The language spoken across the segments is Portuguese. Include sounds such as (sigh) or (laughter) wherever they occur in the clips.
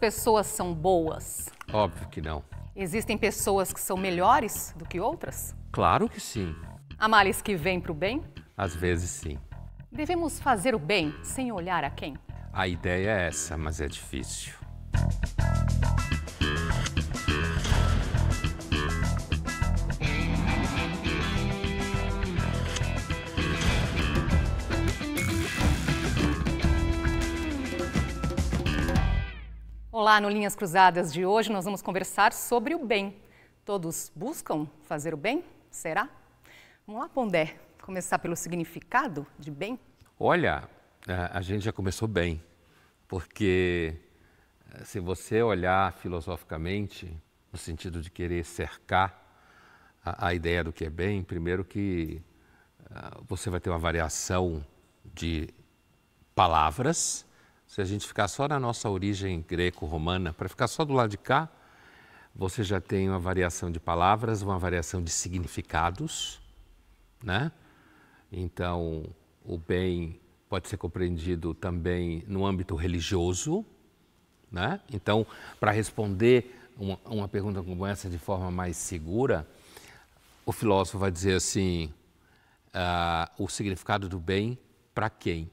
pessoas são boas? Óbvio que não. Existem pessoas que são melhores do que outras? Claro que sim. Há males que vêm para o bem? Às vezes sim. Devemos fazer o bem sem olhar a quem? A ideia é essa, mas é difícil. Olá, no Linhas Cruzadas de hoje nós vamos conversar sobre o bem. Todos buscam fazer o bem? Será? Vamos lá, Pondé, começar pelo significado de bem? Olha, a gente já começou bem, porque eh, se você olhar filosoficamente, no sentido de querer cercar a, a ideia do que é bem, primeiro que ah, você vai ter uma variação de palavras se a gente ficar só na nossa origem greco-romana, para ficar só do lado de cá, você já tem uma variação de palavras, uma variação de significados, né? Então, o bem pode ser compreendido também no âmbito religioso, né? Então, para responder uma, uma, pergunta como essa de forma mais segura, o filósofo vai dizer assim: uh, o significado do bem para quem?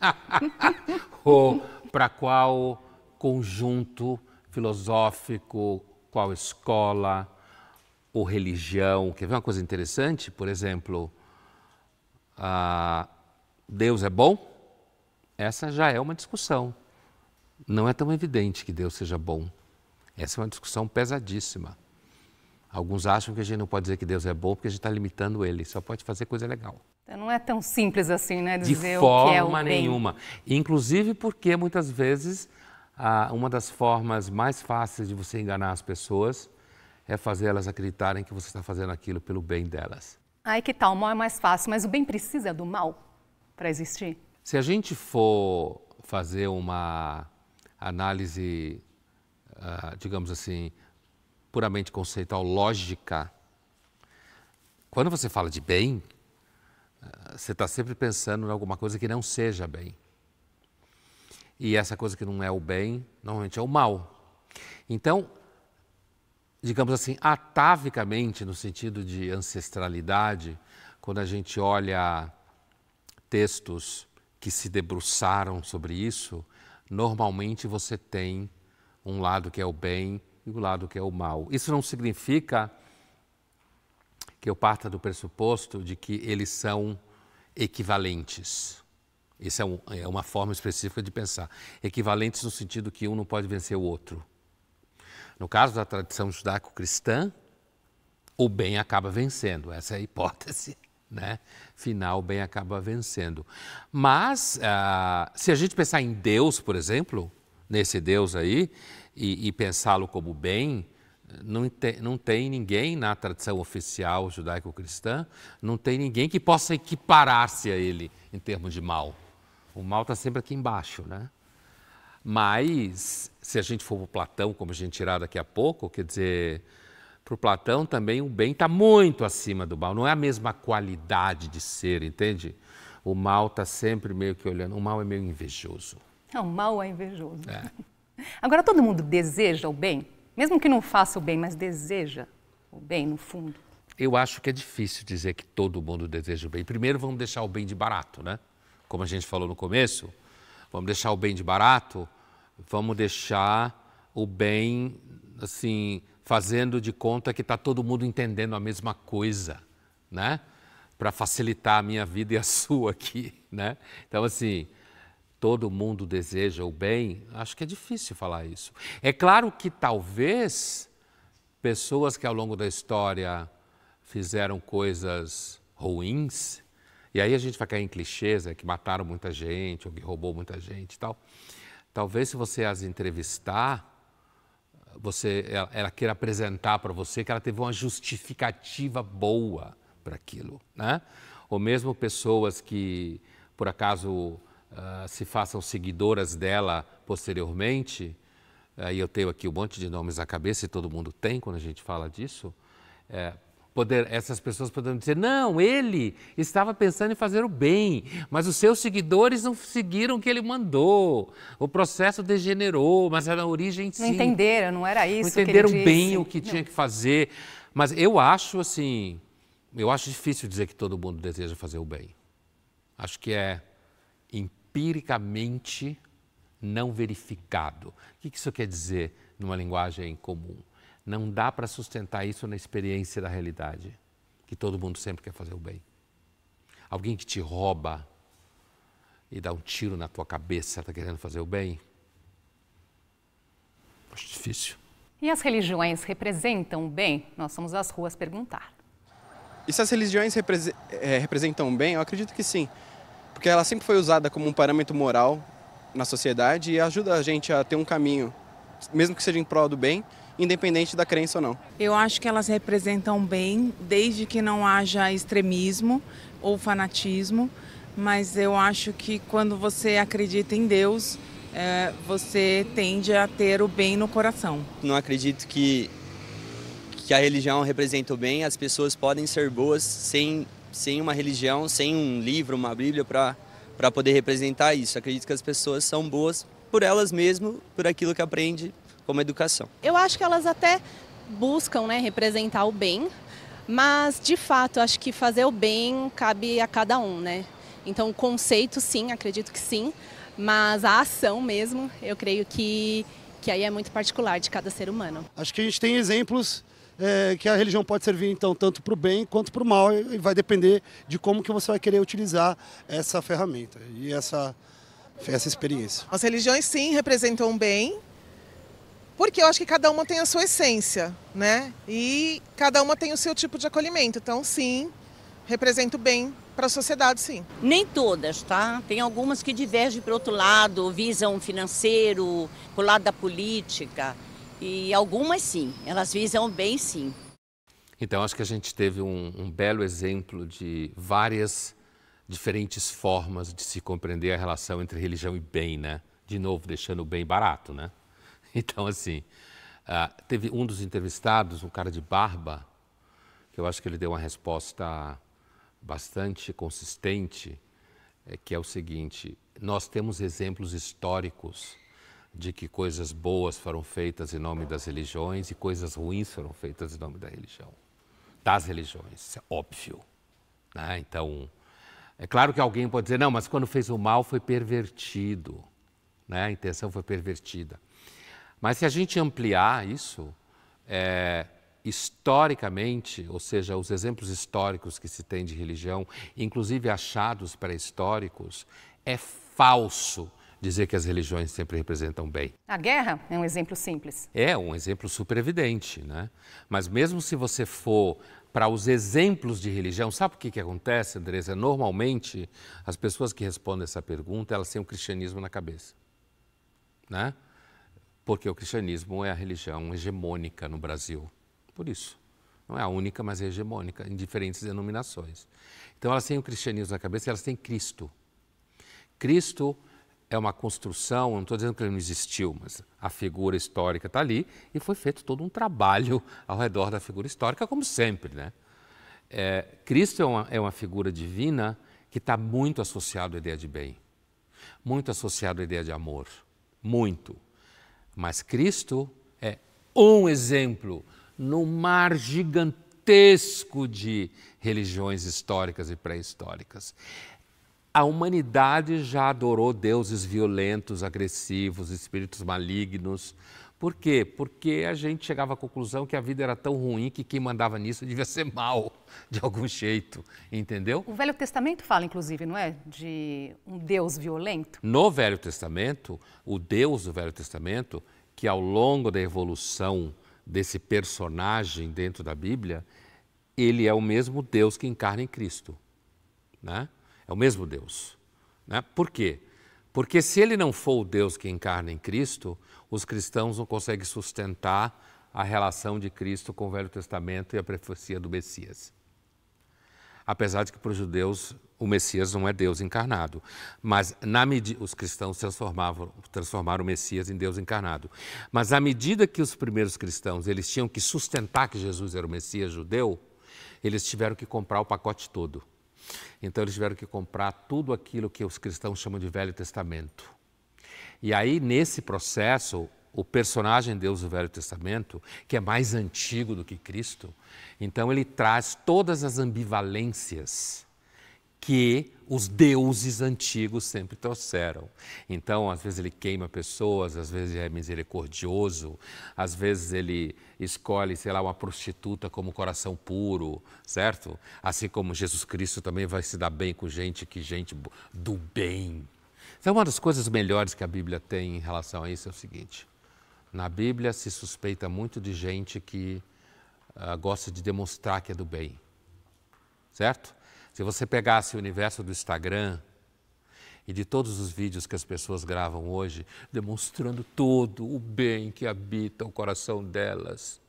(laughs) Ou para qual conjunto filosófico, qual escola ou religião. Quer ver uma coisa interessante? Por exemplo, Deus é bom? Essa já é uma discussão. Não é tão evidente que Deus seja bom. Essa é uma discussão pesadíssima. Alguns acham que a gente não pode dizer que Deus é bom porque a gente está limitando ele, só pode fazer coisa legal. Não é tão simples assim, né? Dizer De é forma é nenhuma. Inclusive porque muitas vezes uma das formas mais fáceis de você enganar as pessoas é fazer elas acreditarem que você está fazendo aquilo pelo bem delas. Aí que tal, tá, o mal é mais fácil, mas o bem precisa do mal para existir? Se a gente for fazer uma análise, ah, digamos assim, puramente conceitual, lógica, quando você fala de bem, você está sempre pensando em alguma coisa que não seja bem. E essa coisa que não é o bem, normalmente é o mal. Então, digamos assim, atavicamente, no sentido de ancestralidade, quando a gente olha textos que se debruçaram sobre isso, normalmente você tem um lado que é o bem e o lado que é o mal. Isso não significa que eu parta do pressuposto de que eles são equivalentes. Isso é, um, é, uma forma específica de pensar. Equivalentes no sentido que um não pode vencer o outro. No caso da tradição judaico-cristã, o bem acaba vencendo. Essa é a hipótese. (laughs) Né? Final, o bem acaba vencendo. Mas, ah, se a gente pensar em Deus, por exemplo, nesse Deus aí, e, e pensá-lo como bem, não tem, não tem ninguém na tradição oficial judaico-cristã, não tem ninguém que possa equiparar-se a ele em termos de mal. O mal está sempre aqui embaixo, né? Mas, se a gente for para o Platão, como a gente irá daqui a pouco, quer dizer, para o Platão também o bem está muito acima do mal, não é a mesma qualidade de ser, entende? O mal está sempre meio que olhando, o mal é meio invejoso. É, o mal é invejoso. É. (laughs) Agora, todo mundo deseja o bem? Mesmo que não faça o bem, mas deseja o bem no fundo. Eu acho que é difícil dizer que todo mundo deseja o bem. Primeiro, vamos deixar o bem de barato, né? Como a gente falou no começo, vamos deixar o bem de barato, vamos deixar o bem, assim, fazendo de conta que está todo mundo entendendo a mesma coisa, né? Para facilitar a minha vida e a (laughs) sua aqui, né? Então, assim, todo mundo deseja o bem, acho que é difícil falar isso. É claro que talvez pessoas que ao longo da história fizeram coisas ruins, e aí a gente vai cair em clichês, é, que mataram muita gente, ou que roubou muita gente e tal. Talvez se você as entrevistar, você, ela, ela queira apresentar para você que ela teve uma justificativa boa para aquilo, né? Ou mesmo pessoas que, por acaso, ah, se façam seguidoras dela posteriormente, uh, e eu tenho aqui um monte de nomes na cabeça e todo mundo tem quando a gente fala disso, é, poder, essas pessoas poderão dizer: não, ele estava pensando em fazer o bem, mas os seus seguidores não seguiram o que ele mandou. O processo degenerou, mas era a origem sim. Não entenderam, não era isso. Não entenderam bem disse. o que tinha que fazer. Mas eu acho assim, eu acho difícil dizer que todo mundo deseja fazer o bem. Acho que é empiricamente não verificado. O que isso quer dizer numa linguagem comum? Não dá para sustentar isso na experiência da realidade, que todo mundo sempre quer fazer o bem. Alguém que te rouba e dá um tiro na tua cabeça, está querendo fazer o bem? Acho difícil. E as religiões representam o bem? Nós somos as ruas perguntar. E se as religiões é, representam o bem? Eu acredito que sim porque ela sempre foi usada como um parâmetro moral na sociedade e ajuda a gente a ter um caminho, mesmo que seja em prol do bem, independente da crença ou não. Eu acho que elas representam bem, desde que não haja extremismo ou fanatismo, mas eu acho que quando você acredita em Deus, é, você tende a ter o bem no coração. Não acredito que, que a religião representa o bem, as pessoas podem ser boas sem sem uma religião, sem um livro, uma Bíblia para poder representar isso. Acredito que as pessoas são boas por elas mesmas, por aquilo que aprende como educação. Eu acho que elas até buscam né, representar o bem, mas de fato acho que fazer o bem cabe a cada um, né? Então o conceito sim, acredito que sim, mas a ação mesmo, eu creio que que aí é muito particular de cada ser humano. Acho que a gente tem exemplos é, que a religião pode servir então tanto para o bem quanto para o mal e vai depender de como que você vai querer utilizar essa ferramenta e essa, essa experiência. As religiões sim representam o bem, porque eu acho que cada uma tem a sua essência, né? E cada uma tem o seu tipo de acolhimento. Então, sim, representa o bem para a sociedade, sim. Nem todas, tá? Tem algumas que divergem para outro lado, visam financeiro, para o lado da política. E algumas sim, elas visam bem sim. Então, acho que a gente teve um, um belo exemplo de várias diferentes formas de se compreender a relação entre religião e bem, né? De novo, deixando o bem barato, né? (laughs) Então, assim, uh, teve um dos entrevistados, um cara de barba, que eu acho que ele deu uma resposta bastante consistente, é, que é o seguinte: nós temos exemplos históricos de que coisas boas foram feitas em nome das religiões e coisas ruins foram feitas em nome da religião, das religiões, isso é óbvio. Né? Então, é claro que alguém pode dizer, não, mas quando fez o mal foi pervertido, né? a intenção foi pervertida. Mas se a gente ampliar isso, é, historicamente, ou seja, os exemplos históricos que se tem de religião, inclusive achados pré-históricos, é falso dizer que as religiões sempre representam bem. A guerra é um exemplo simples. É, um exemplo super evidente, né? Mas mesmo se você for para os exemplos de religião, sabe o que, que acontece, Andresa? Normalmente, as pessoas que respondem essa pergunta, elas têm o cristianismo na cabeça, né? Porque o cristianismo é a religião hegemônica no Brasil, por isso. Não é a única, mas é hegemônica, em diferentes denominações. Então, elas têm o cristianismo na cabeça, elas têm Cristo. Cristo é uma construção, não estou dizendo que ele não existiu, mas a figura histórica está ali e foi feito todo um trabalho (laughs) ao redor da figura histórica, como sempre. Né? É, Cristo é uma, é uma figura divina que está muito associado à ideia de bem, muito associado à ideia de amor, muito. Mas Cristo é um exemplo no mar gigantesco de religiões históricas e pré-históricas. A humanidade já adorou deuses violentos, agressivos, espíritos malignos. Por quê? Porque a gente chegava à conclusão que a vida era tão ruim que quem mandava nisso devia ser mal, de algum jeito, entendeu? O Velho Testamento fala, inclusive, não é? De um Deus violento. No Velho Testamento, o Deus do Velho Testamento, que ao longo da evolução desse personagem dentro da Bíblia, ele é o mesmo Deus que encarna em Cristo, né? É o mesmo Deus. Né? Por quê? Porque se ele não for o Deus que encarna em Cristo, os cristãos não conseguem sustentar a relação de Cristo com o Velho Testamento e a profecia do Messias. Apesar de que para os judeus o Messias não é Deus encarnado, mas na medida os cristãos transformavam, transformaram o Messias em Deus encarnado. Mas à medida que os primeiros cristãos eles tinham que sustentar que Jesus era o Messias judeu, eles tiveram que comprar o pacote todo. Então eles tiveram que comprar tudo aquilo que os cristãos chamam de Velho Testamento. E aí, nesse processo, o personagem de Deus do Velho Testamento, que é mais antigo do que Cristo, então ele traz todas as ambivalências que os deuses antigos sempre trouxeram. Então, às vezes ele queima pessoas, às vezes é misericordioso, às vezes ele escolhe, sei lá, uma prostituta como coração puro, certo? Assim como Jesus Cristo também vai se dar bem com gente que gente do bem. Então, uma das coisas melhores que a Bíblia tem em relação a isso é o seguinte: na Bíblia se suspeita muito de gente que uh, gosta de demonstrar que é do bem, certo? Se você pegasse o universo do Instagram e de todos os vídeos que as pessoas gravam hoje, demonstrando todo o bem que habita o coração delas,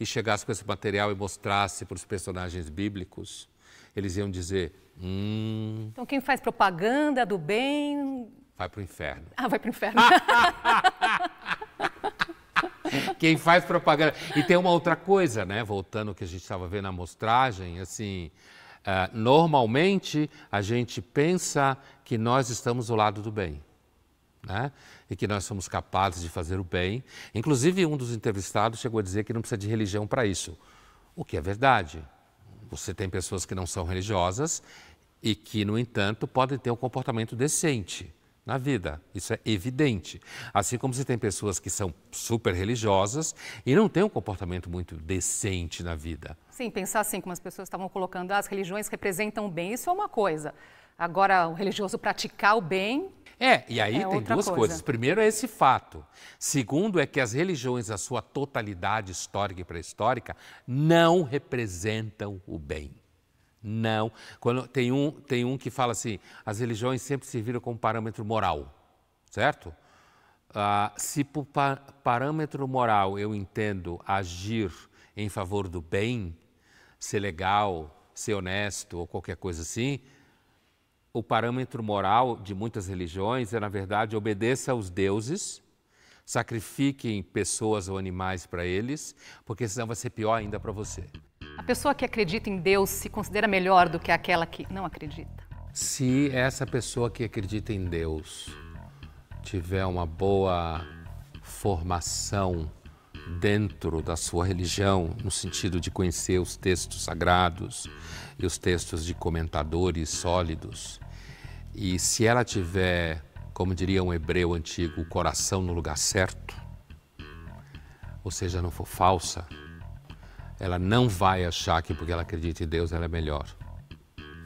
e chegasse com esse material e mostrasse para os personagens bíblicos, eles iam dizer: Hum. Então, quem faz propaganda do bem. Vai para o inferno. Ah, vai para o inferno. (laughs) quem faz propaganda. E tem uma outra coisa, né? Voltando ao que a gente estava vendo na mostragem, assim, ah, normalmente a gente pensa que nós estamos do lado do bem. Né? E que nós somos capazes de fazer o bem. Inclusive, um dos entrevistados chegou a dizer que não precisa de religião para isso, o que é verdade. Você tem pessoas que não são religiosas e que, no entanto, podem ter um comportamento decente na vida. Isso é evidente. Assim como se tem pessoas que são super religiosas e não têm um comportamento muito decente na vida. Sim, pensar assim, como as pessoas estavam colocando, ah, as religiões representam o bem, isso é uma coisa. Agora, o religioso praticar o bem. É, e aí é tem duas coisa. coisas. Primeiro é esse fato. Segundo é que as religiões, a sua totalidade histórica e pré-histórica, não representam o bem. Não. Quando, tem, um, tem um que fala assim: as religiões sempre serviram como parâmetro moral, certo? Ah, se por parâmetro moral eu entendo agir em favor do bem, ser legal, ser honesto ou qualquer coisa assim, o parâmetro moral de muitas religiões é, na verdade, obedeça aos deuses, sacrifiquem pessoas ou animais para eles, porque senão vai ser pior ainda para você. A pessoa que acredita em Deus se considera melhor do que aquela que não acredita? Se essa pessoa que acredita em Deus tiver uma boa formação dentro da sua religião, no sentido de conhecer os textos sagrados e os textos de comentadores sólidos, e se ela tiver, como diria um hebreu antigo, o coração no lugar certo, ou seja, não for falsa, ela não vai achar que porque ela acredita em Deus ela é melhor.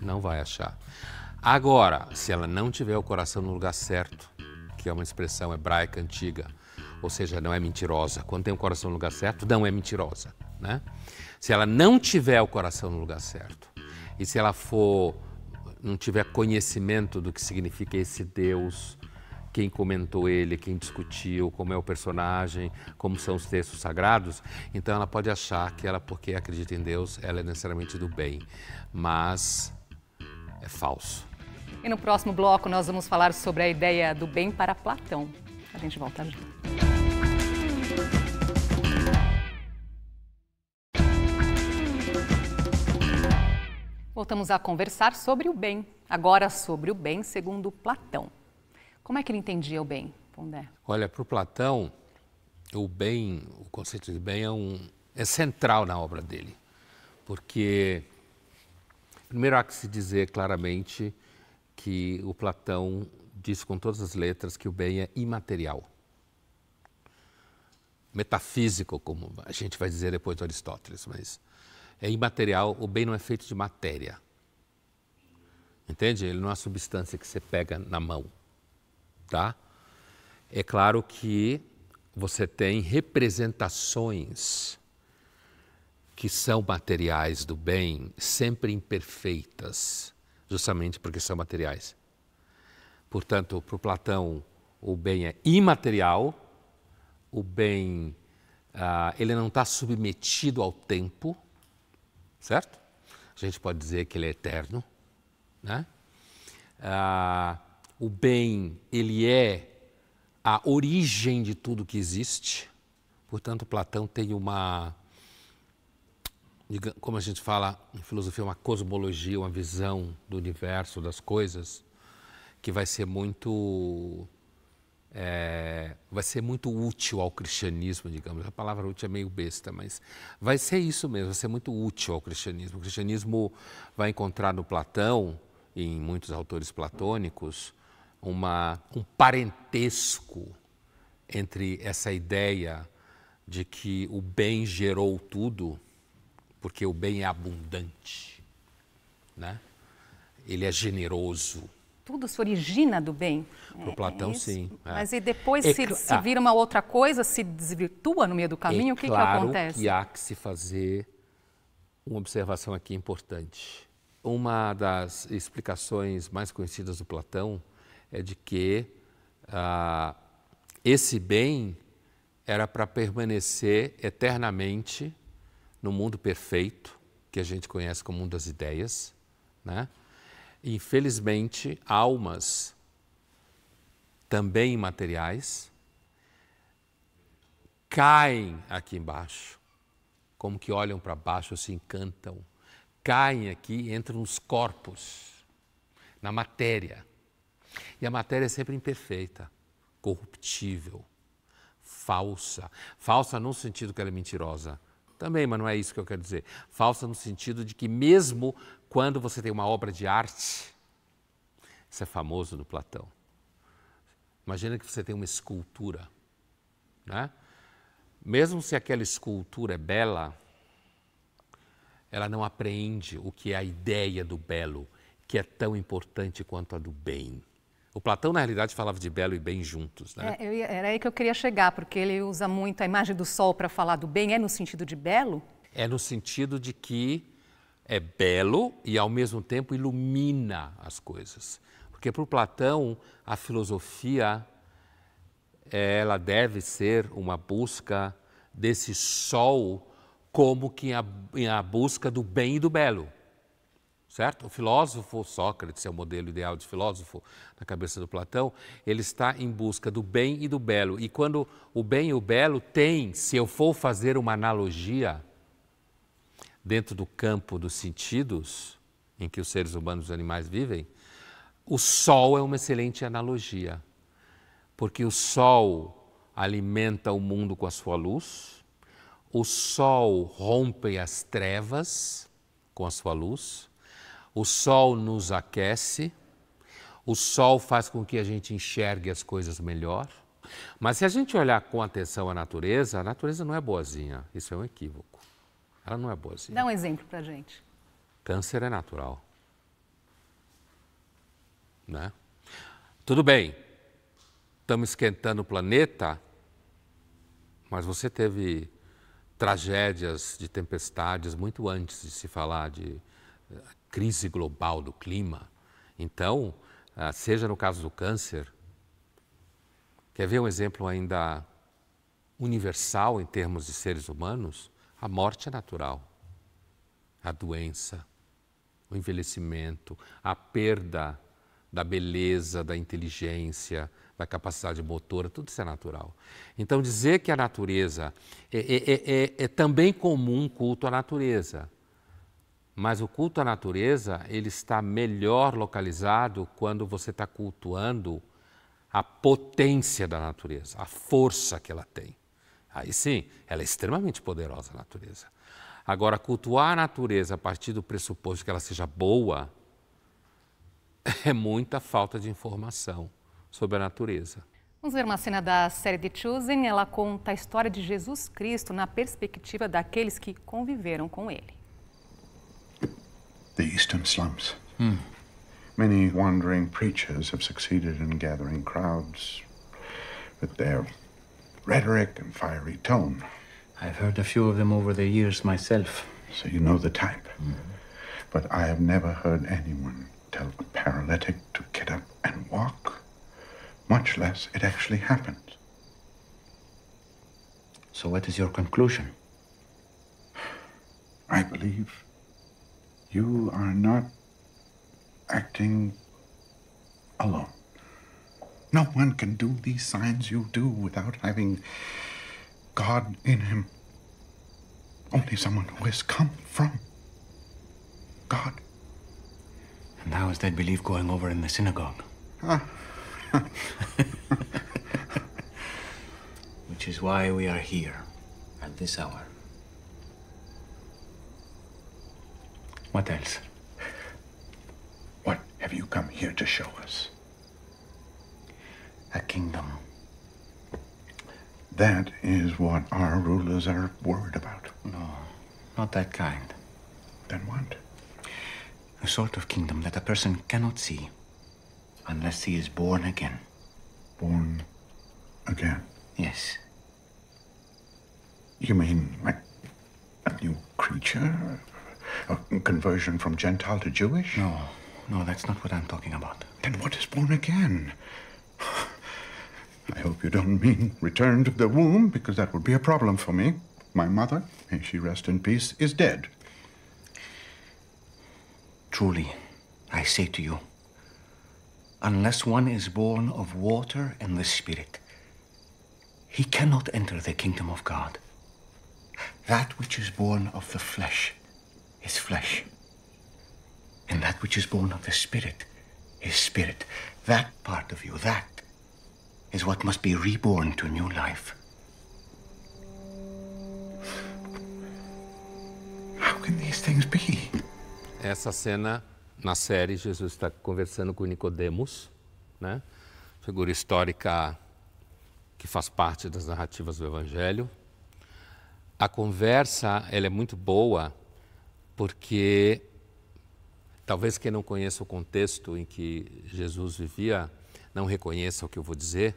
Não vai achar. Agora, se ela não tiver o coração no lugar certo, que é uma expressão hebraica antiga, ou seja, não é mentirosa. Quando tem o coração no lugar certo, não é mentirosa, né? Se ela não tiver o coração no lugar certo e se ela for não tiver conhecimento do que significa esse Deus, quem comentou ele, quem discutiu, como é o personagem, como são os textos sagrados, então ela pode achar que ela, porque acredita em Deus, ela é necessariamente do bem. Mas é falso. E no próximo bloco nós vamos falar sobre a ideia do bem para Platão. A gente volta já. Voltamos a conversar sobre o bem, agora sobre o bem segundo Platão. Como é que ele entendia o bem, Pondé? Olha, para o Platão, o bem, o conceito de bem é, um, é central na obra dele, porque primeiro há que se dizer claramente que o Platão diz com todas as letras que o bem é imaterial, metafísico, como a gente vai dizer depois do Aristóteles, mas é imaterial, o bem não é feito de matéria. Entende? Ele não é uma substância que você pega na mão tá? É claro que você tem representações que são materiais do bem, sempre imperfeitas, justamente porque são materiais. Portanto, para o Platão, o bem é imaterial, o bem ah, ele não está submetido ao tempo, certo? A gente pode dizer que ele é eterno, né? Ah, o bem, ele é a origem de tudo que existe. Portanto, Platão tem uma, como a gente fala em filosofia, uma cosmologia, uma visão do universo, das coisas, que vai ser muito é, vai ser muito útil ao cristianismo, digamos. A palavra útil é meio besta, mas vai ser isso mesmo, vai ser muito útil ao cristianismo. O cristianismo vai encontrar no Platão, em muitos autores platônicos, uma, um parentesco entre essa ideia de que o bem gerou tudo, porque o bem é abundante, né? ele é generoso. Tudo se origina do bem. Para é, Platão, é sim. É. Mas e depois, é, se, se ah. vira uma outra coisa, se desvirtua no meio do caminho, o que, é claro que acontece? Claro. há que se fazer uma observação aqui importante. Uma das explicações mais conhecidas do Platão é de que ah, esse bem era para permanecer eternamente no mundo perfeito, que a gente conhece como mundo das ideias. Né? Infelizmente, almas também imateriais caem aqui embaixo, como que olham para baixo, se assim, encantam, caem aqui, entram nos corpos, na matéria. E a matéria é sempre imperfeita, corruptível, falsa. Falsa no sentido que ela é mentirosa. Também, mas não é isso que eu quero dizer. Falsa no sentido de que, mesmo quando você tem uma obra de arte, isso é famoso no Platão. Imagina que você tem uma escultura, né? Mesmo se aquela escultura é bela, ela não apreende o que é a ideia do belo, que é tão importante quanto a do bem. O Platão, na realidade, falava de belo e bem juntos, né? É, eu, era aí que eu queria chegar, porque ele usa muito a imagem do sol para falar do bem. É no sentido de belo? É no sentido de que é belo e, ao mesmo tempo, ilumina as coisas. Porque, para o Platão, a filosofia ela deve ser uma busca desse sol como que a, a busca do bem e do belo certo? O filósofo Sócrates é o modelo ideal de filósofo na cabeça do Platão. Ele está em busca do bem e do belo. E quando o bem e o belo têm, se eu for fazer uma analogia dentro do campo dos sentidos em que os seres humanos e os animais vivem, o sol é uma excelente analogia, porque o sol alimenta o mundo com a sua luz, o sol rompe as trevas com a sua luz o sol nos aquece, o sol faz com que a gente enxergue as coisas melhor. Mas se a gente olhar com atenção a natureza, a natureza não é boazinha. Isso é um equívoco. Ela não é boazinha. Dá um exemplo para gente. Câncer é natural. Né? Tudo bem, estamos esquentando o planeta, mas você teve tragédias de tempestades muito antes de se falar de crise global do clima. Então, ah, seja no caso do câncer, quer ver um exemplo ainda universal em termos de seres humanos? A morte é natural, a doença, o envelhecimento, a perda da beleza, da inteligência, da capacidade motora, tudo isso é natural. Então, dizer que a natureza é, é, é, é, é também comum culto à natureza. Mas o culto à natureza, ele está melhor localizado quando você está cultuando a potência da natureza, a força que ela tem. Aí sim, ela é extremamente poderosa a natureza. Agora, cultuar a natureza a partir do pressuposto que ela seja boa (laughs) é muita falta de informação sobre a natureza. Vamos ver uma cena da série de Choosing. Ela conta a história de Jesus Cristo na perspectiva daqueles que conviveram com ele. the eastern slums. Hmm. Many wandering preachers have succeeded in gathering crowds with their rhetoric and fiery tone. I've heard a few of them over the years myself. So you know the type. Mm -hmm. But I have never heard anyone tell a paralytic to get up and walk, much less it actually happened. So, what is your conclusion? I believe you are not acting alone. No one can do these signs you do without having God in him. Only someone who has come from God. And how is that belief going over in the synagogue? Ah. (laughs) Which is why we are here at this hour. What else? What have you come here to show us? A kingdom. That is what our rulers are worried about. No, not that kind. Then what? A sort of kingdom that a person cannot see unless he is born again. Born again? Yes. You mean like a new creature? A conversion from Gentile to Jewish? No, no, that's not what I'm talking about. Then what is born again? I hope you don't mean return to the womb, because that would be a problem for me. My mother, may she rest in peace, is dead. Truly, I say to you, unless one is born of water and the Spirit, he cannot enter the kingdom of God. That which is born of the flesh is flesh. And that which is born of the Spirit is spirit. That part of you, that is what must be reborn to new life. How can these things be? Essa cena na série Jesus está conversando com Nicodemos, né? Figura histórica que faz parte das narrativas do Evangelho. A conversa ela é muito boa porque talvez quem não conheça o contexto em que Jesus vivia não reconheça o que eu vou dizer,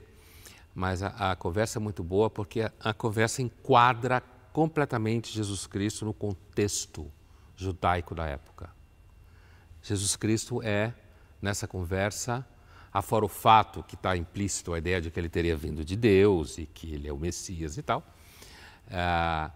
mas a, a conversa é muito boa porque a, a conversa enquadra completamente Jesus Cristo no contexto judaico da época. Jesus Cristo é, nessa conversa, afora o fato que está implícito a ideia de que ele teria vindo de Deus e que ele é o Messias e tal, uh,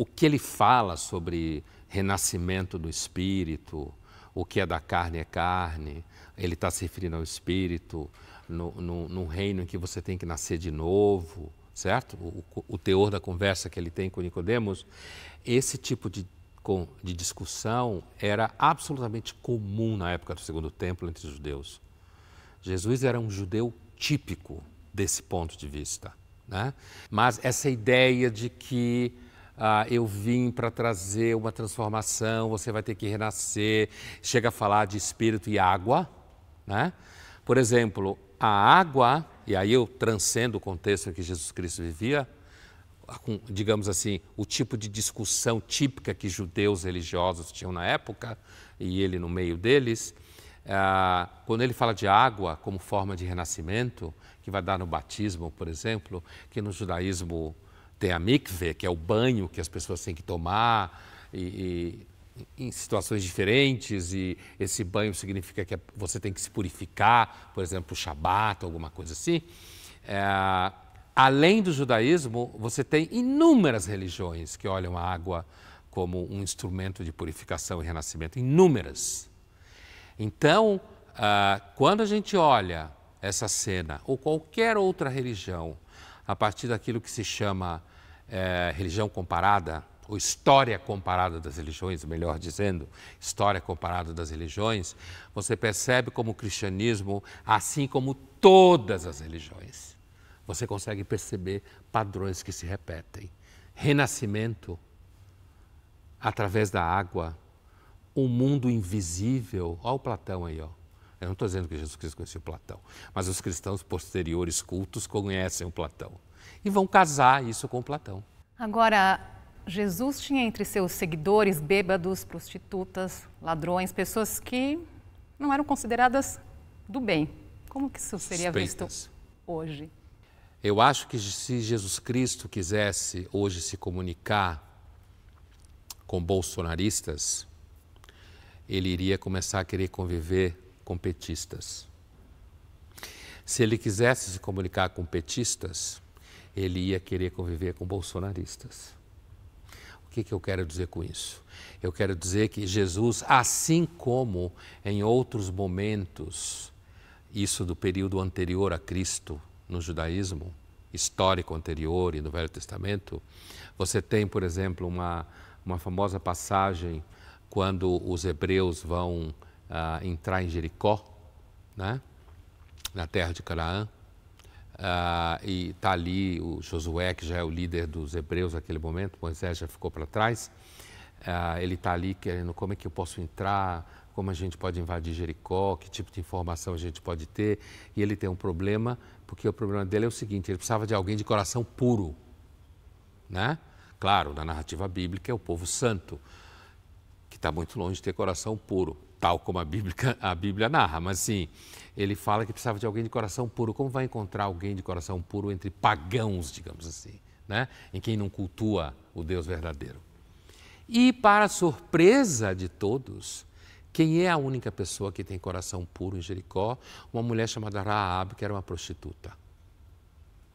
o que ele fala sobre renascimento do espírito, o que é da carne é carne, ele está se referindo ao espírito, no, no, no, reino em que você tem que nascer de novo, certo? O, o teor da conversa que ele tem com Nicodemos, esse tipo de, de discussão era absolutamente comum na época do Segundo Templo entre os judeus. Jesus era um judeu típico desse ponto de vista. Né? Mas essa ideia de que ah, eu vim para trazer uma transformação, você vai ter que renascer. Chega a falar de espírito e água, né? Por exemplo, a água, e aí eu transcendo o contexto em que Jesus Cristo vivia, ah, com, digamos assim, o tipo de discussão típica que judeus religiosos tinham na época, e ele no meio deles, ah, quando ele fala de água como forma de renascimento, que vai dar no batismo, por exemplo, que no judaísmo tem a mikve, que é o banho que as pessoas têm que tomar e, e, em situações diferentes e esse banho significa que é, você tem que se purificar, por exemplo, o shabat, alguma coisa assim. É, além do judaísmo, você tem inúmeras religiões que olham a água como um instrumento de purificação e renascimento, inúmeras. Então, uh, quando a gente olha essa cena ou qualquer outra religião a partir daquilo que se chama é, religião comparada, ou história comparada das religiões, melhor dizendo, história comparada das religiões, você percebe como o cristianismo, assim como todas as religiões, você consegue perceber padrões que se repetem. Renascimento através da água, um mundo invisível. Olha o Platão aí, ó. Eu não estou dizendo que Jesus Cristo conhecia o Platão, mas os cristãos posteriores cultos conhecem o Platão e vão casar isso com Platão. Agora, Jesus tinha entre seus seguidores bêbados, prostitutas, ladrões, pessoas que não eram consideradas do bem. Como que isso seria Suspeitas. visto hoje? Eu acho que se Jesus Cristo quisesse hoje se comunicar com bolsonaristas, ele iria começar a querer conviver com petistas. Se ele quisesse se comunicar com petistas, ele ia querer conviver com bolsonaristas. O que, que eu quero dizer com isso? Eu quero dizer que Jesus, assim como em outros momentos, isso do período anterior a Cristo no judaísmo, histórico anterior e no Velho Testamento, você tem, por exemplo, uma, uma famosa passagem quando os hebreus vão ah, entrar em Jericó, né? na terra de Canaã, Uh, e está ali o Josué, que já é o líder dos hebreus naquele momento, Moisés já ficou para trás. Uh, ele está ali querendo como é que eu posso entrar, como a gente pode invadir Jericó, que tipo de informação a gente pode ter. E ele tem um problema, porque o problema dele é o seguinte: ele precisava de alguém de coração puro. Né? Claro, na narrativa bíblica é o povo santo, que está muito longe de ter coração puro tal como a Bíblia, (laughs) a Bíblia narra, mas sim, ele fala que precisava de alguém de coração puro. Como vai encontrar alguém de coração puro entre pagãos, digamos assim, né? em quem não cultua o Deus verdadeiro? E, para surpresa de todos, quem é a única pessoa que tem coração puro em Jericó? Uma mulher chamada Raab, que era uma prostituta.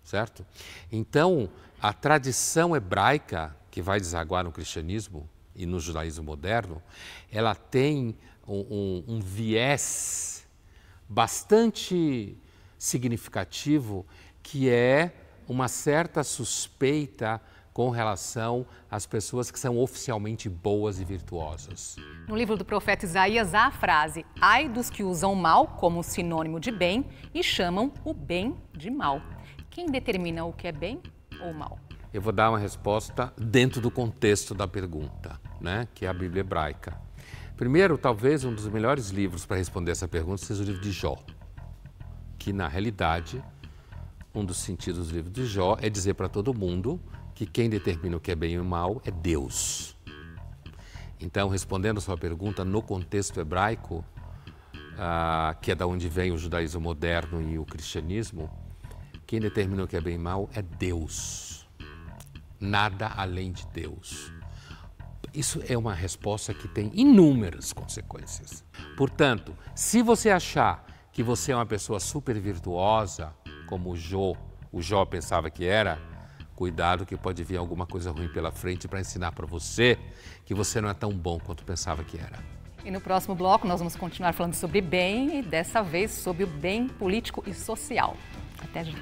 Certo? Então, a tradição hebraica, que vai desaguar no cristianismo e no judaísmo moderno, ela tem um, um, viés bastante significativo, que é uma certa suspeita com relação às pessoas que são oficialmente boas e virtuosas. No livro do profeta Isaías há a frase: "Ai dos que usam mal como sinônimo de bem e chamam o bem de mal". Quem determina o que é bem ou mal? Eu vou dar uma resposta dentro do contexto da pergunta, né, que é a Bíblia hebraica. Primeiro, talvez um dos melhores livros para responder essa pergunta seja o livro de Jó, que na realidade, um dos sentidos do livro de Jó é dizer para todo mundo que quem determina o que é bem e o mal é Deus. Então, respondendo a sua pergunta, no contexto hebraico, ah, que é da onde vem o judaísmo moderno e o cristianismo, quem determina o que é bem e mal é Deus. Nada além de Deus. Isso é uma resposta que tem inúmeras consequências. Portanto, se você achar que você é uma pessoa super virtuosa, como o Jó, o Jó pensava que era, cuidado que pode vir alguma coisa ruim pela frente para ensinar para você que você não é tão bom quanto pensava que era. E no próximo bloco nós vamos continuar falando sobre bem e dessa vez sobre o bem político e social. Até já.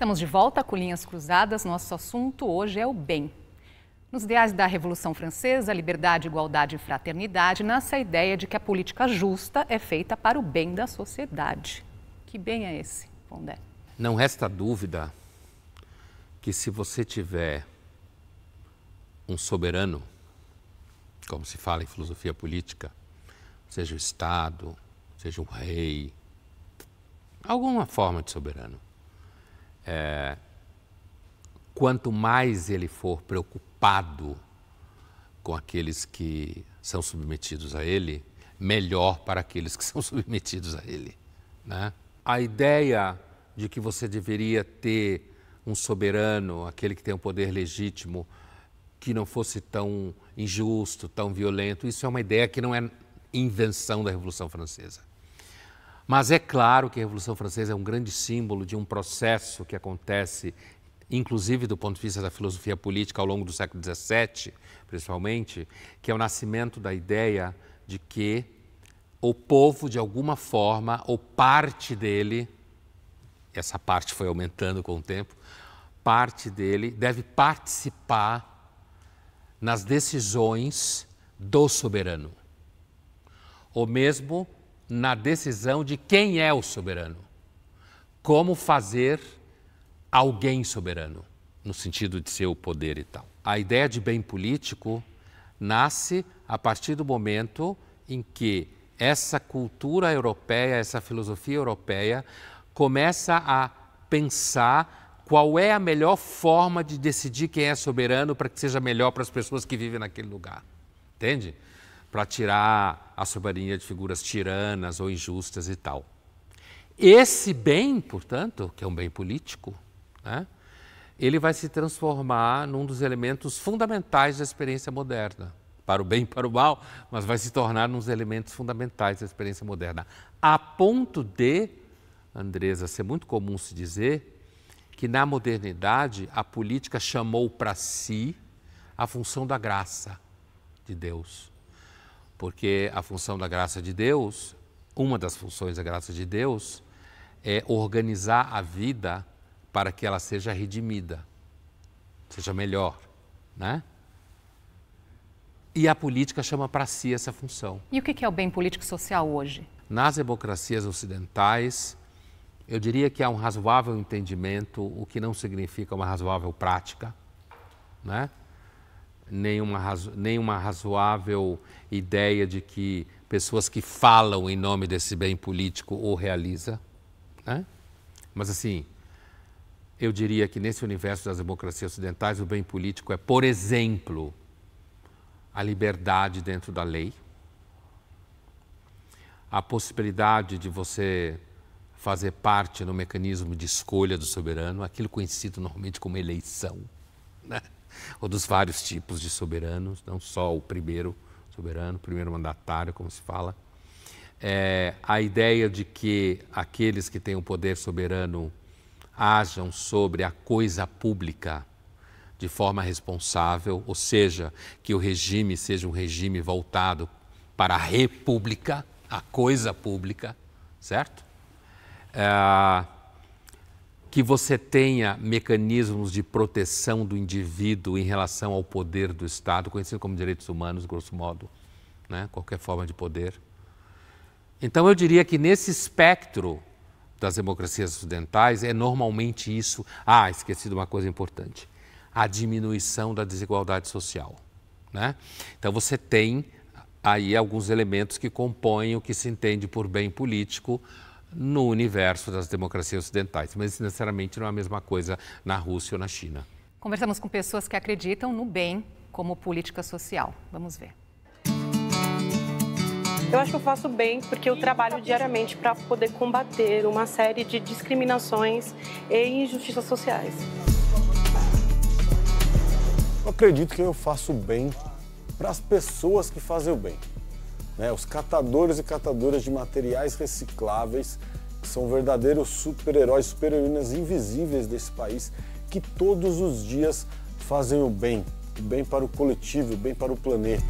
Estamos de volta com Linhas Cruzadas. Nosso assunto hoje é o bem. Nos ideais da Revolução Francesa, liberdade, igualdade e fraternidade, nasce a ideia de que a política justa é feita para o bem da sociedade. Que bem é esse, Pondé? Não resta dúvida que se você tiver um soberano, como se fala em filosofia política, seja o Estado, seja o rei, alguma forma de soberano, é, quanto mais ele for preocupado com aqueles que são submetidos a ele, melhor para aqueles que (laughs) são submetidos a ele. Né? A ideia de que você deveria ter um soberano, aquele que tem um poder legítimo, que não fosse tão injusto, tão violento, isso é uma ideia que não é invenção da Revolução Francesa. Mas é claro que a Revolução Francesa é um grande símbolo de um processo que acontece, inclusive do ponto de vista da filosofia política, ao longo do século XVII, principalmente, que é o nascimento da ideia de que o povo, de alguma forma, ou parte dele, essa parte foi aumentando com o tempo, parte dele deve participar nas decisões do soberano. Ou mesmo na decisão de quem é o soberano. Como fazer alguém soberano, no sentido de seu poder e tal. A ideia de bem político nasce a partir do momento em que essa cultura europeia, essa filosofia europeia, começa a pensar qual é a melhor forma de decidir quem é soberano para que seja melhor para as pessoas que vivem naquele lugar. Entende? para tirar a soberania de figuras tiranas ou injustas e tal. Esse bem, portanto, que é um bem político, né, ele vai se transformar num dos elementos fundamentais da experiência moderna. Para o bem e para o mal, mas vai se tornar um dos elementos fundamentais da experiência moderna. A ponto de, Andresa, ser muito comum se dizer que na modernidade a política chamou para si a função da graça de Deus porque a função da graça de Deus, uma das funções da graça de Deus, é organizar a vida para que ela seja redimida, seja melhor, né? E a política chama para si essa função. E o que é o bem político social hoje? Nas democracias ocidentais, eu diria que há um razoável entendimento, o que não significa uma razoável prática, né? nenhuma, razo, nenhuma razoável ideia de que pessoas que falam em nome desse bem político o realiza. Né? Mas assim, eu diria que nesse universo das democracias ocidentais o bem político é, por exemplo, a liberdade dentro da lei, a possibilidade de você fazer parte no mecanismo de escolha do soberano, aquilo conhecido normalmente como eleição. Né? ou dos vários tipos de soberanos, não só o primeiro soberano, primeiro mandatário, como se fala. É, a ideia de que aqueles que têm o poder soberano ajam sobre a coisa pública de forma responsável, ou seja, que o regime seja um regime voltado para a república, a coisa pública, certo? É, que você tenha mecanismos de proteção do indivíduo em relação ao poder do Estado, conhecido como direitos humanos, grosso modo, né? qualquer forma de poder. Então, eu diria que nesse espectro das democracias ocidentais é normalmente isso. Ah, esqueci de uma coisa importante: a diminuição da desigualdade social. Né? Então, você tem aí alguns elementos que compõem o que se entende por bem político no universo das democracias ocidentais, mas necessariamente não é a mesma coisa na Rússia ou na China. Conversamos com pessoas que acreditam no bem como política social. Vamos ver. Eu acho que eu faço bem porque eu trabalho diariamente para poder combater uma série de discriminações e injustiças sociais. Eu acredito que eu faço bem para as pessoas que fazem o bem. Né? Os catadores e catadoras de materiais recicláveis que são verdadeiros super-heróis, super-heroínas invisíveis desse país que todos os dias fazem o bem, o bem para o coletivo, o bem para o planeta.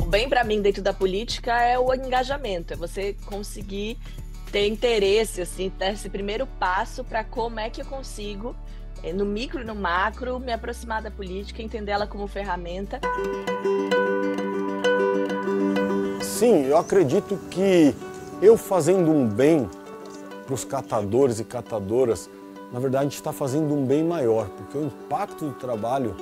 O bem para mim dentro da política é o engajamento, é você conseguir ter interesse, assim, ter esse primeiro passo para como é que eu consigo é, no micro e no macro, me aproximar da política, entender ela como ferramenta. Sim, eu acredito que eu fazendo um bem para os catadores e catadoras, na verdade está fazendo um bem maior, porque o impacto do trabalho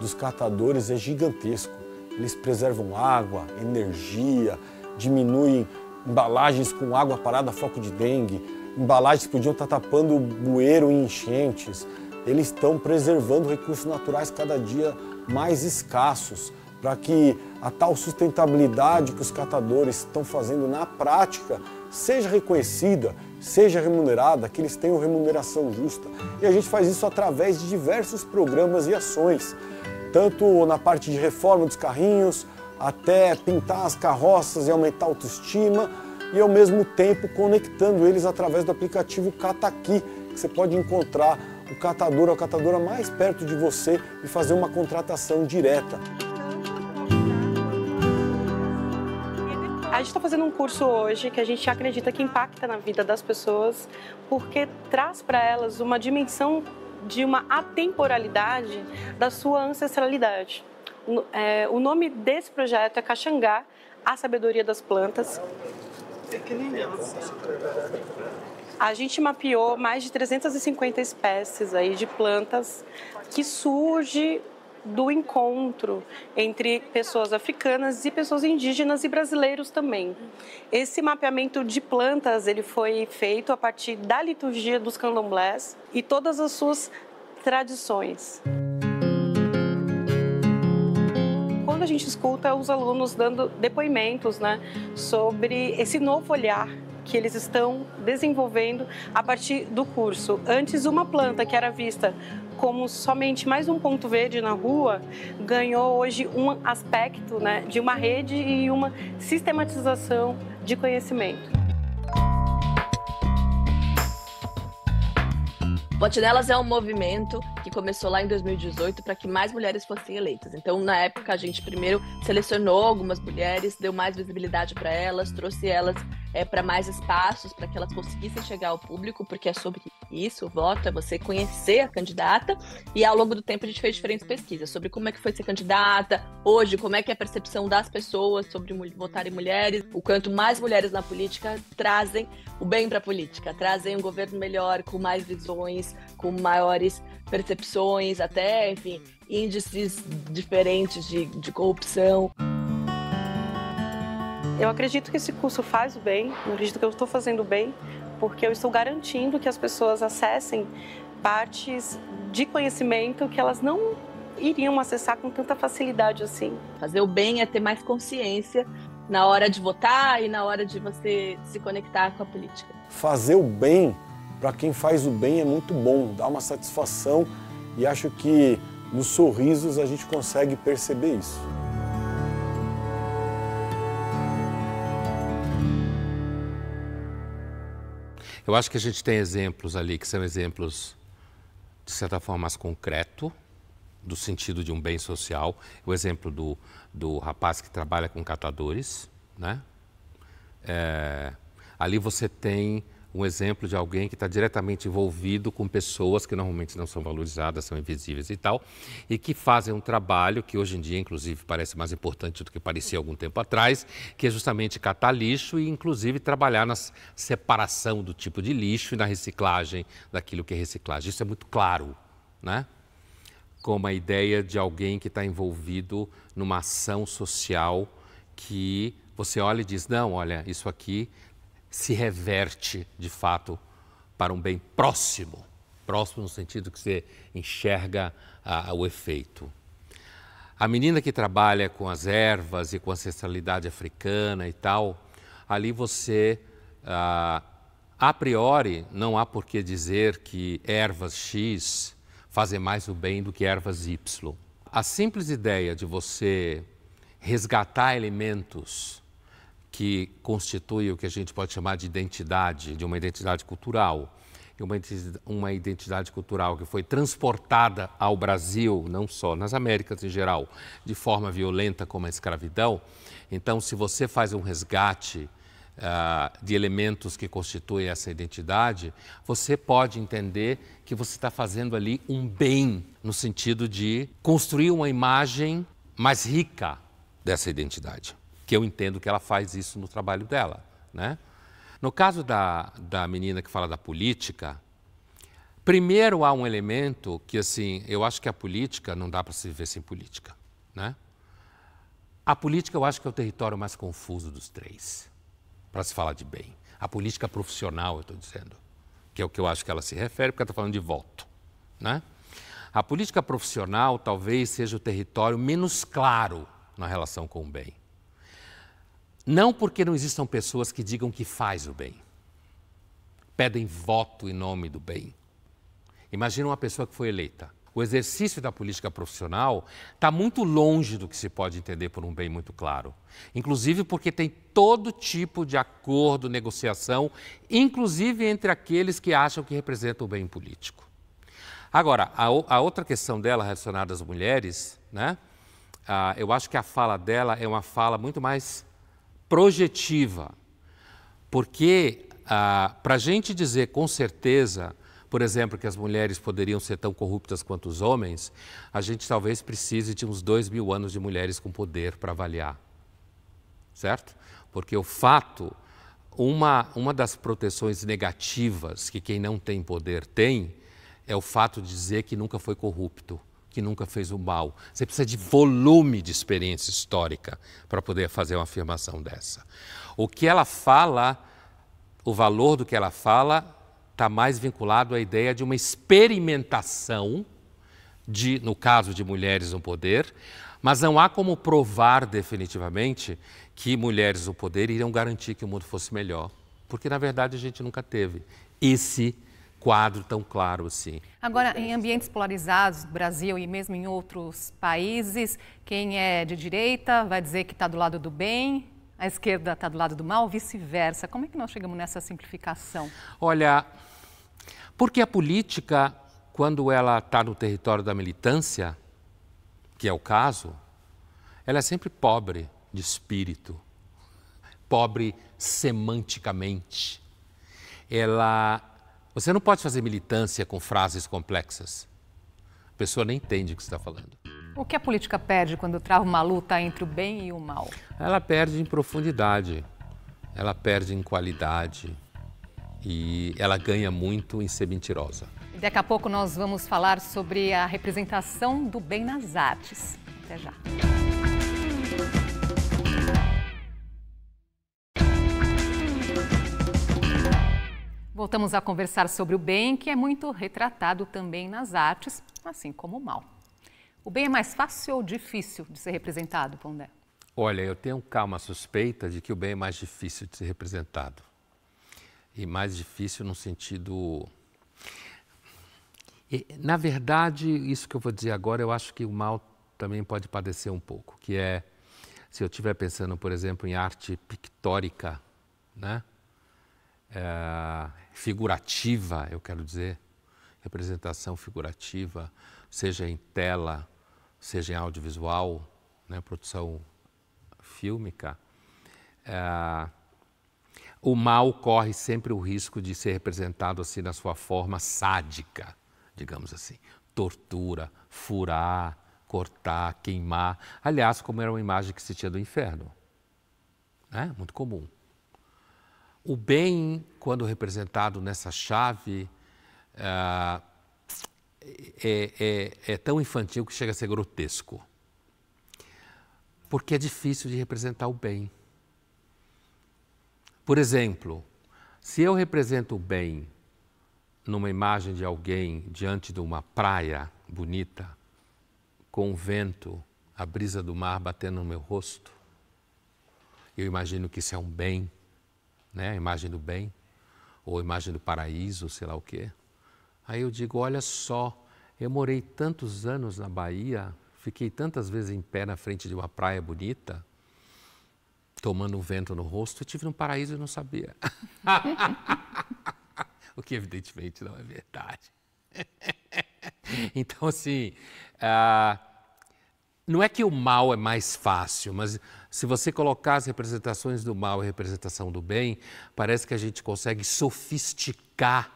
dos catadores é gigantesco. Eles preservam água, energia, diminuem embalagens com água parada foco de dengue, embalagens que podiam estar tapando bueiro em enchentes eles estão preservando recursos naturais cada dia mais escassos, para que a tal sustentabilidade que os catadores estão fazendo na prática seja reconhecida, seja remunerada, que eles tenham remuneração justa. E a gente faz isso através de diversos programas e ações, tanto na parte de reforma dos carrinhos, até pintar as carroças e aumentar a autoestima, e ao mesmo tempo conectando eles através do aplicativo Cataqui, que você pode encontrar o catador é ou catadora mais perto de você e fazer uma contratação direta. A gente está fazendo um curso hoje que a gente acredita que impacta na vida das pessoas, porque traz para elas uma dimensão de uma atemporalidade da sua ancestralidade. É, o nome desse projeto é Caxangá, a sabedoria das plantas. É que nem a gente mapeou mais de 350 espécies aí de plantas que surge do encontro entre pessoas africanas e pessoas indígenas e brasileiros também. Esse mapeamento de plantas ele foi feito a partir da liturgia dos candomblés e todas as suas tradições. Quando a gente escuta os alunos dando depoimentos né, sobre esse novo olhar que eles estão desenvolvendo a partir do curso. Antes, uma planta que era vista como somente mais um ponto verde na rua, ganhou hoje um aspecto né, de uma rede e uma sistematização de conhecimento. Botinelas é um movimento que começou lá em 2018 para que mais mulheres fossem eleitas. Então, na época, a gente primeiro selecionou algumas mulheres, deu mais visibilidade para elas, trouxe elas é, para mais espaços, para que elas conseguissem chegar ao público, porque é sobre isso, o voto, é você conhecer a candidata. E ao longo do tempo a gente fez diferentes pesquisas sobre como é que foi ser candidata, hoje, como é que é a percepção das pessoas sobre votar em mulheres, o quanto mais mulheres na política trazem o bem para a política, trazem um governo melhor, com mais visões, com maiores percepções, até, enfim, índices diferentes de, de corrupção. Eu acredito que esse curso faz o bem, eu acredito que eu estou fazendo bem, porque eu estou garantindo que as pessoas acessem partes de conhecimento que elas não iriam acessar com tanta facilidade assim. Fazer o bem é ter mais consciência na hora de votar e na hora de você se conectar com a política. Fazer o bem, para quem faz o bem, é muito bom, dá uma satisfação e acho que nos sorrisos a gente consegue perceber isso. Eu acho que a gente tem exemplos ali que são exemplos, de certa forma, mais concreto, do sentido de um bem social. O exemplo do, do rapaz que trabalha com catadores, né? É, ali você tem um exemplo de alguém que está diretamente envolvido com pessoas que normalmente não são valorizadas, são invisíveis e tal, e que fazem um trabalho que hoje em dia, inclusive, parece mais importante do que parecia algum tempo atrás, que é justamente catar lixo e, inclusive, trabalhar na separação do tipo de lixo e na reciclagem daquilo que é reciclagem. Isso é muito claro, né? Como a ideia de alguém que está envolvido numa ação social que você olha e diz: não, olha, isso aqui se reverte de fato para um bem próximo próximo no sentido que você enxerga ah, o efeito. A menina que trabalha com as ervas e com a ancestralidade africana e tal, ali você, ah, a priori, não há por que dizer que ervas X fazem mais o bem do que ervas Y. A simples ideia de você resgatar elementos que constitui o que a gente pode chamar de identidade, de uma identidade cultural. Uma, uma identidade cultural que foi transportada ao Brasil, não só, nas Américas em geral, de forma violenta como a escravidão. Então, se você faz um resgate Uh, de elementos que constituem essa identidade, você pode entender que você está fazendo ali um bem, no sentido de construir uma imagem mais rica dessa identidade que eu entendo que ela faz isso no trabalho dela. Né? No caso da, da menina que fala da política, primeiro há um elemento que, assim, eu acho que a política não dá para se viver sem política. Né? A política eu acho que é o território mais confuso dos três, para se falar de bem. A política profissional, eu estou dizendo, que é o que eu acho que ela se refere, porque ela está falando de voto. Né? A política profissional talvez seja o território menos claro na relação com o bem. Não porque não existam pessoas que digam que faz o bem, pedem voto em nome do bem. Imagina uma pessoa que foi eleita. O exercício da política profissional está muito longe do que se pode entender por um bem muito claro. Inclusive porque tem todo tipo de acordo, negociação, inclusive entre aqueles que acham que representam o bem político. Agora, a, a outra questão dela relacionada às mulheres, né? Ah, eu acho que a fala dela é uma fala muito mais projetiva. Porque ah, para a gente dizer com certeza, por exemplo, que as mulheres poderiam ser tão corruptas quanto os homens, a gente talvez precise de uns dois mil anos de mulheres com poder para avaliar. Certo? Porque o fato, uma, uma das proteções negativas que quem não tem poder tem, é o fato de dizer que nunca foi corrupto que nunca fez o mal. Você precisa de volume de experiência histórica para poder fazer uma afirmação dessa. O que ela fala, o valor do que ela fala, está mais vinculado à ideia de uma experimentação, de, no caso de mulheres no poder, mas não há como provar definitivamente que mulheres no poder iriam garantir que o mundo fosse melhor, porque na verdade a gente nunca teve. Esse quadro tão claro assim. Agora, em ambientes polarizados, Brasil e mesmo em outros países, quem é de direita vai dizer que está do lado do bem, a esquerda está do lado do mal, vice-versa. Como é que nós chegamos nessa simplificação? Olha, porque a política, quando ela está no território da militância, que é o caso, ela é sempre pobre de espírito, pobre semanticamente. Ela você não pode fazer militância com frases complexas. A pessoa nem entende o que você está falando. O que a política perde quando trava uma luta entre o bem e o mal? Ela perde em profundidade, ela perde em qualidade e ela ganha muito em ser mentirosa. Daqui a pouco nós vamos falar sobre a representação do bem nas artes. Até já. Voltamos a conversar sobre o bem, que é muito retratado também nas artes, assim como o mal. O bem é mais fácil ou difícil de ser representado, Pondé? Olha, eu tenho calma suspeita de que o bem é mais difícil de ser representado. E mais difícil no sentido. Na verdade, isso que eu vou dizer agora, eu acho que o mal também pode padecer um pouco, que é se eu estiver pensando, por exemplo, em arte pictórica, né? É, figurativa, eu quero dizer, representação figurativa, seja em tela, seja em audiovisual, né, produção fílmica, é, o mal corre sempre o risco de ser representado assim na sua forma sádica, digamos assim, tortura, furar, cortar, queimar. Aliás, como era uma imagem que se tinha do inferno, né? muito comum. O bem, quando representado nessa chave, é, é, é, é tão infantil que chega a ser grotesco. Porque é difícil de representar o bem. Por exemplo, se eu represento o bem numa imagem de alguém diante de uma praia bonita, com o vento, a brisa do mar batendo no meu rosto, eu imagino que isso é um bem né? a imagem do bem, ou a imagem do paraíso, sei lá o quê. Aí eu digo: olha só, eu morei tantos anos na Bahia, fiquei tantas vezes em pé na frente de uma praia bonita, tomando um vento no rosto, eu tive um paraíso e não sabia. (laughs) o que evidentemente não é verdade. (laughs) então, assim. Uh, não é que o mal é mais fácil, mas se você colocar as representações do mal e representação do bem, parece que a gente consegue sofisticar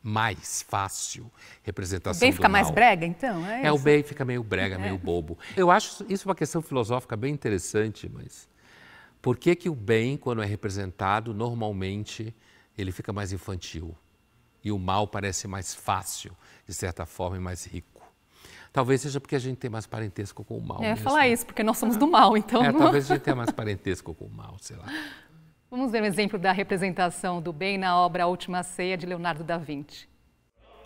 mais fácil representação. O bem fica mal. mais brega, então? É, é o bem fica meio brega, é. meio bobo. Eu acho isso uma questão filosófica bem interessante, mas por que, que o bem, quando é representado, normalmente ele fica mais infantil? E o mal parece mais fácil, de certa forma, e mais rico. Talvez seja porque a gente tem mais parentesco com o mal. É, mesmo. falar isso, porque nós somos do mal, então. É, talvez a gente tenha mais parentesco com o mal, sei lá. (laughs) Vamos ver um exemplo da representação do bem na obra A Última Ceia de Leonardo da Vinci.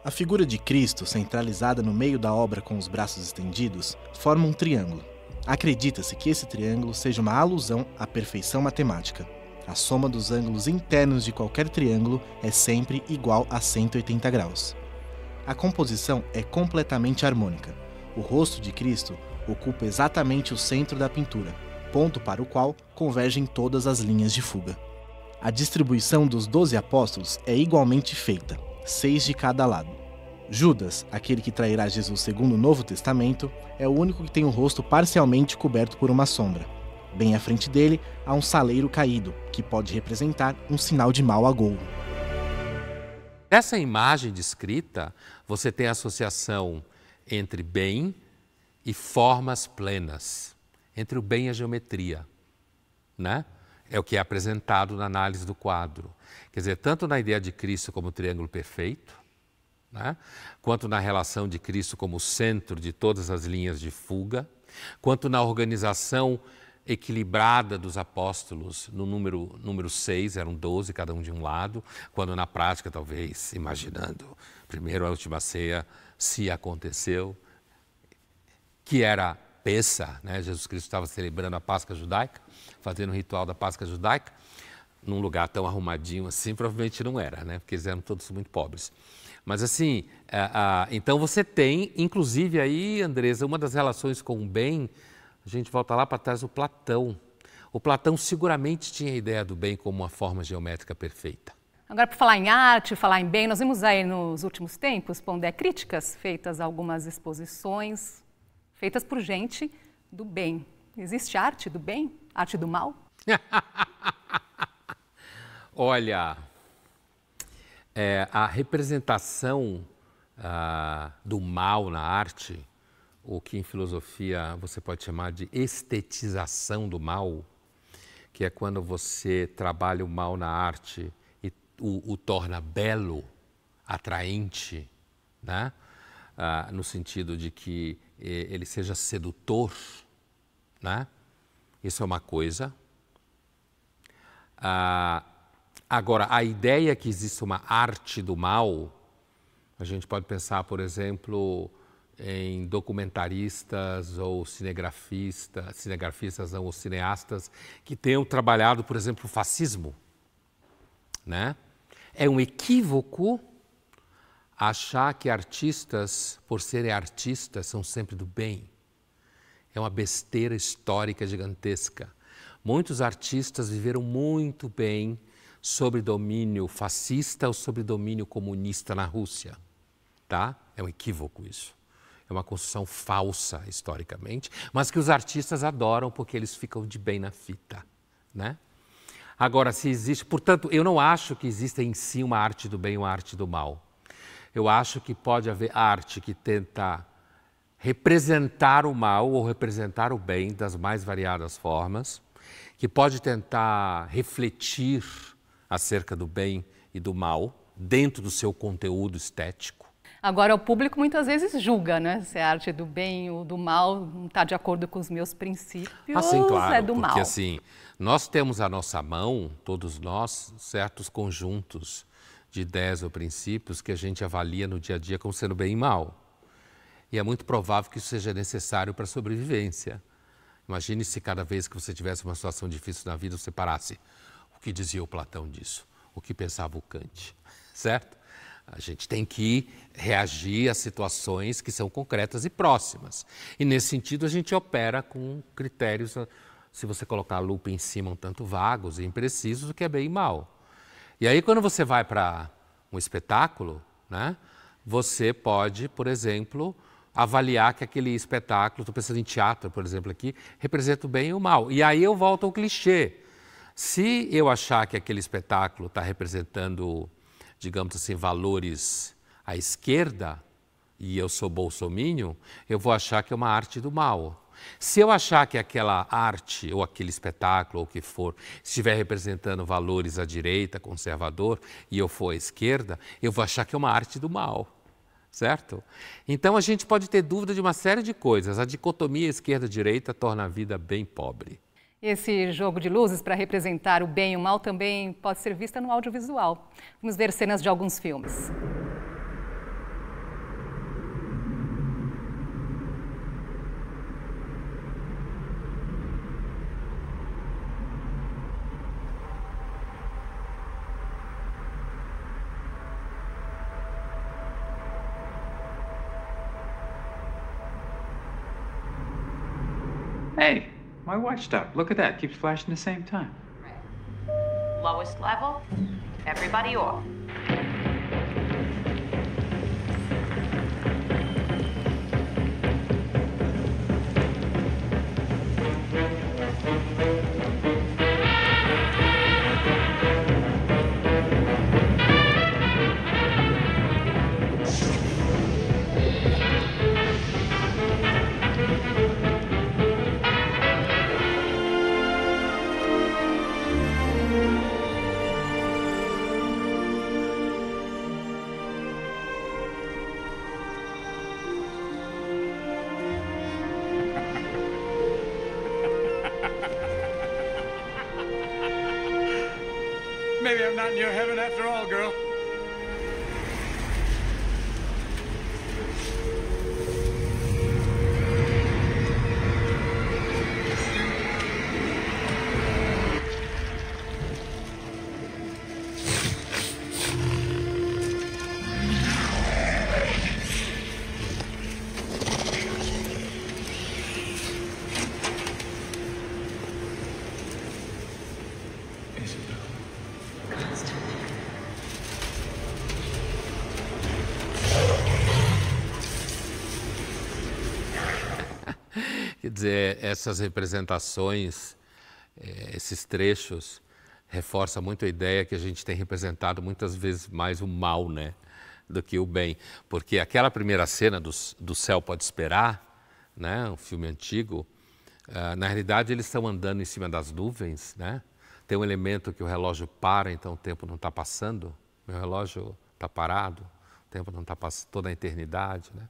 A figura de Cristo, centralizada no meio da obra com os braços estendidos, forma um triângulo. Acredita-se que esse triângulo seja uma alusão à perfeição matemática. A soma dos ângulos internos de qualquer triângulo é sempre igual a 180 graus. A composição é completamente harmônica. O rosto de Cristo ocupa exatamente o centro da pintura, ponto para o qual convergem todas as linhas de fuga. A distribuição dos doze apóstolos é igualmente feita, seis de cada lado. Judas, aquele que trairá Jesus segundo o Novo Testamento, é o único que tem o rosto parcialmente coberto por uma sombra. Bem à frente dele há um saleiro caído, que pode representar um sinal de mau agouro. Nessa imagem descrita, você tem a associação entre bem e formas plenas, entre o bem e a geometria, né? É o que é apresentado na análise do quadro. Quer dizer, tanto na ideia de Cristo como triângulo perfeito, né? quanto na relação de Cristo como centro de todas as linhas de fuga, quanto na organização equilibrada dos apóstolos no número, número 6, eram 12, cada um de um lado, quando na prática, talvez, imaginando, primeiro a última ceia, se aconteceu, que era Pessa, né? Jesus Cristo estava celebrando a Páscoa judaica, fazendo o ritual da Páscoa judaica, num lugar tão arrumadinho assim, provavelmente não era, né? porque eles eram todos muito pobres. Mas assim, então você tem, inclusive aí, Andresa, uma das relações com o bem a gente volta lá para trás, o Platão. O Platão seguramente tinha a ideia do bem como uma forma geométrica perfeita. Agora, para falar em arte, falar em bem, nós vimos aí nos últimos tempos, Pondé, críticas feitas a algumas exposições, feitas por gente do bem. Existe arte do bem? Arte do mal? (laughs) Olha, é, a representação ah, do mal na arte o que em filosofia você pode chamar de estetização do mal, que é quando você trabalha o mal na arte e o, o torna belo, atraente, né? Ah, no sentido de que ele seja sedutor, né? Isso é uma coisa. Ah, agora, a ideia que existe uma arte do mal, a gente pode pensar, por exemplo, em documentaristas ou cinegrafistas, cinegrafistas ou cineastas que tenham trabalhado, por exemplo, o fascismo. Né? É um equívoco achar que artistas, por serem artistas, são sempre do bem. É uma besteira histórica gigantesca. Muitos artistas viveram muito bem sobre domínio fascista ou sobre domínio comunista na Rússia, tá? É um equívoco isso é uma construção falsa historicamente, mas que os artistas adoram porque eles ficam de bem na fita, né? Agora, se existe, portanto, eu não acho que exista em si uma arte do bem e uma arte do mal. Eu acho que pode haver arte que tenta representar o mal ou representar o bem das mais variadas formas, que pode tentar refletir acerca do bem e do mal dentro do seu conteúdo estético Agora, o público muitas vezes julga, né? Se é a arte é do bem ou do mal, não está de acordo com os meus princípios, Assim claro, é do porque, mal. Porque assim, nós temos à nossa mão, todos nós, certos conjuntos de ideias ou princípios que a gente avalia no dia a dia como sendo bem e mal. E é muito provável que isso seja necessário para a sobrevivência. Imagine se cada vez que você tivesse uma situação difícil na vida, você parasse. O que dizia o Platão disso? O que pensava o Kant? Certo? A gente tem que reagir a situações que são concretas e próximas. E nesse sentido, a gente opera com critérios, ah, se você colocar a lupa em cima, um tanto vagos e imprecisos, o que é bem e mal. E aí, quando você vai para um espetáculo, né, você pode, por exemplo, avaliar que aquele espetáculo, estou pensando em teatro, por exemplo, aqui, representa o bem e o mal. E aí eu volto ao clichê. Se eu achar que aquele espetáculo está representando digamos assim, valores à esquerda, e eu sou bolsominho, eu vou achar que é uma arte do mal. Se eu achar que aquela arte ou aquele espetáculo ou o que for estiver representando valores à direita, conservador, e eu for à esquerda, eu vou achar que é uma arte do mal. Certo? Então a gente pode ter dúvida de uma série de coisas. A dicotomia esquerda-direita torna a vida bem pobre. Esse jogo de luzes para representar o bem e o mal também pode ser vista no audiovisual. Vamos ver cenas de alguns filmes. Hey, é, My watch stopped. Look at that. Keeps flashing the same time. Right. Lowest level, everybody off. dizer, essas representações, é, esses trechos, reforça muito a ideia que a gente tem representado muitas vezes mais o mal, né? Do que o bem. Porque aquela primeira cena do, do Céu Pode Esperar, né? Um filme antigo, ah, na realidade eles estão andando em cima das nuvens, né? Tem um elemento que o relógio para, então o tempo não está passando. Meu relógio está parado, o tempo não está passando, toda a eternidade, né?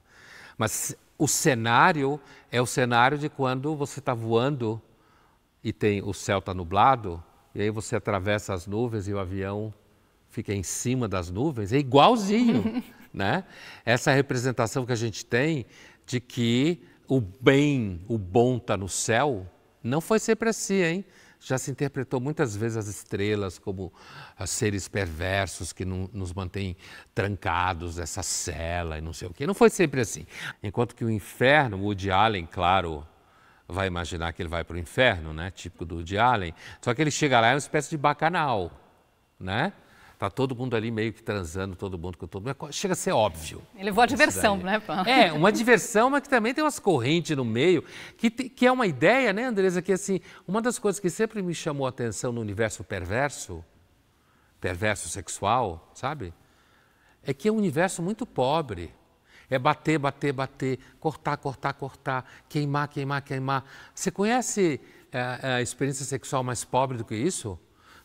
Mas o cenário é o cenário de quando você está voando e tem o céu está nublado, e aí você atravessa as nuvens e o avião fica em cima das nuvens, é igualzinho, (laughs) né? Essa representação que a gente tem de que o bem, o bom está no céu, não foi sempre assim, hein? já se interpretou muitas vezes as estrelas como ah, seres perversos que nos mantêm trancados nessa cela e não sei o quê. Não foi sempre assim. Enquanto que o inferno, Woody Allen, claro, vai imaginar que ele vai para o inferno, né? Típico do Woody Allen. Só que ele chega lá é uma espécie de bacanal, né? Tá todo mundo ali meio que transando, todo mundo com todo mundo. É chega a ser óbvio. Ele levou a diversão, daí. né, Paulo? É, uma diversão, mas que também tem umas correntes no meio, que, que é uma ideia, né, Andresa, que assim, uma das coisas que sempre me chamou a atenção no universo perverso, perverso sexual, sabe? É que é um universo muito pobre. É bater, bater, bater, cortar, cortar, cortar, queimar, queimar, queimar. Você conhece eh, eh, a experiência sexual mais pobre do que isso?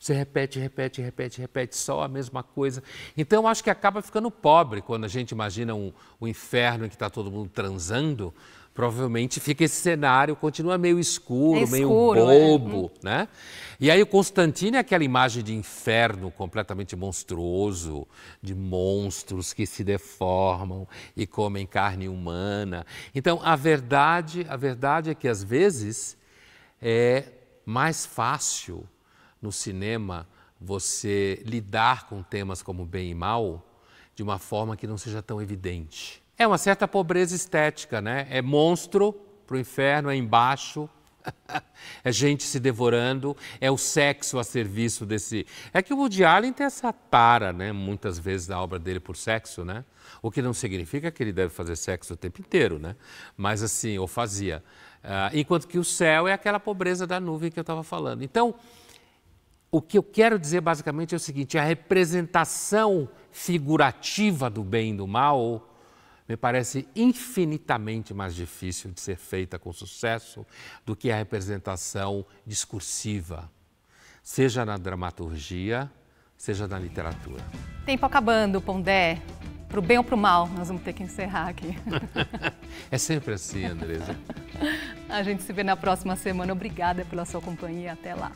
Você repete, repete, repete, repete só a mesma coisa. Então, eu acho que acaba ficando pobre quando a gente imagina um, um inferno em que está todo mundo transando. Provavelmente fica esse cenário, continua meio escuro, é escuro meio é. bobo, é. né? E aí o Constantino é aquela imagem de inferno completamente monstruoso, de monstros que se deformam e comem carne humana. Então, a verdade, a verdade é que às vezes é mais fácil no cinema você lidar com temas como bem e mal de uma forma que não seja tão evidente. É uma certa pobreza estética, né? É monstro pro inferno, é embaixo. (laughs) é gente se devorando, é o sexo a serviço desse. É que o Woody Allen tem essa tara, né? Muitas vezes da obra dele por sexo, né? O que não significa que ele deve fazer sexo o tempo inteiro, né? Mas assim, ou fazia. Uh, enquanto que o céu é aquela pobreza da nuvem que eu estava falando. Então, o que eu quero dizer basicamente é o seguinte: a representação figurativa do bem e do mal me parece infinitamente mais difícil de ser feita com sucesso do que a representação discursiva, seja na dramaturgia, seja na literatura. Tempo acabando, Pondé. Pro bem ou pro mal, nós vamos ter que encerrar aqui. (laughs) é sempre assim, Andresa. a gente se vê na próxima semana. Obrigada pela sua companhia. Até lá.